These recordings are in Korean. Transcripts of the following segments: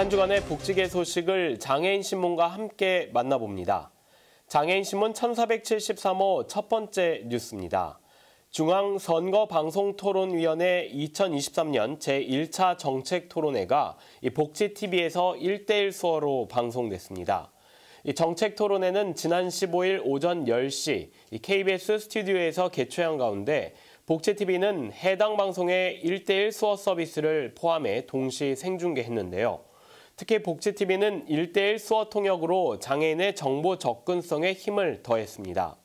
한 주간의 복지계 소식을 장애인 신문과 함께 만나봅니다. 장애인 신문 1473호 첫 번째 뉴스입니다. 중앙선거방송토론위원회 2023년 제1차 정책토론회가 복지TV에서 1대1 수어로 방송됐습니다. 정책 토론회는 지난 15일 오전 10시 KBS 스튜디오에서 개최한 가운데 복지TV는 해당 방송에 1대1 수어 서비스를 포함해 동시 생중계했는데요. 특히 복지TV는 일대일 수어 통역으로 장애인의 정보 접근성에 힘을 더했습니다.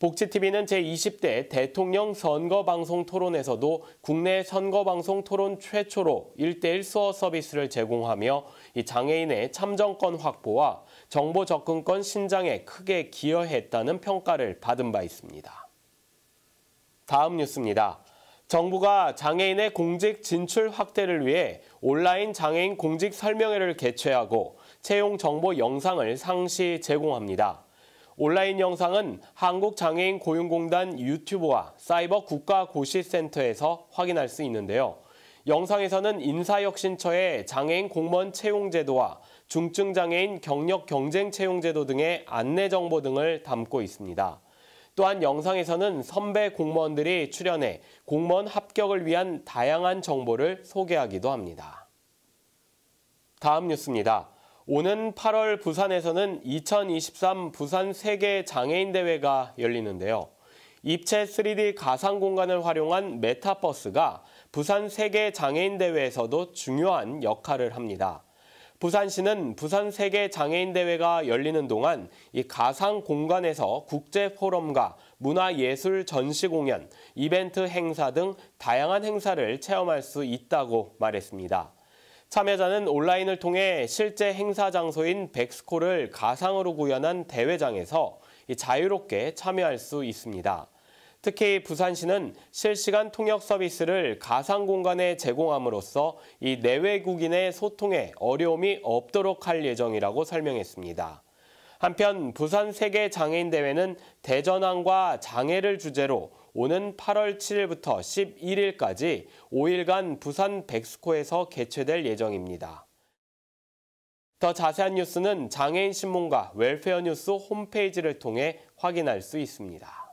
복지TV는 제20대 대통령 선거방송 토론에서도 국내 선거방송 토론 최초로 일대일 수어 서비스를 제공하며 장애인의 참정권 확보와 정보 접근권 신장에 크게 기여했다는 평가를 받은 바 있습니다. 다음 뉴스입니다. 정부가 장애인의 공직 진출 확대를 위해 온라인 장애인 공직 설명회를 개최하고 채용 정보 영상을 상시 제공합니다. 온라인 영상은 한국장애인 고용공단 유튜브와 사이버 국가고시센터에서 확인할 수 있는데요. 영상에서는 인사혁신처의 장애인 공무원 채용제도와 중증장애인 경력 경쟁 채용제도 등의 안내 정보 등을 담고 있습니다. 또한 영상에서는 선배 공무원들이 출연해 공무원 합격을 위한 다양한 정보를 소개하기도 합니다. 다음 뉴스입니다. 오는 8월 부산에서는 2023 부산 세계 장애인 대회가 열리는데요. 입체 3D 가상 공간을 활용한 메타버스가 부산 세계 장애인 대회에서도 중요한 역할을 합니다. 부산시는 부산 세계 장애인 대회가 열리는 동안 이 가상 공간에서 국제 포럼과 문화예술 전시 공연, 이벤트 행사 등 다양한 행사를 체험할 수 있다고 말했습니다. 참여자는 온라인을 통해 실제 행사 장소인 백스코를 가상으로 구현한 대회장에서 자유롭게 참여할 수 있습니다. 특히 부산시는 실시간 통역 서비스를 가상 공간에 제공함으로써 이 내외국인의 소통에 어려움이 없도록 할 예정이라고 설명했습니다. 한편 부산 세계 장애인 대회는 대전항과 장애를 주제로 오는 8월 7일부터 11일까지 5일간 부산 백스코에서 개최될 예정입니다. 더 자세한 뉴스는 장애인 신문과 웰페어 뉴스 홈페이지를 통해 확인할 수 있습니다.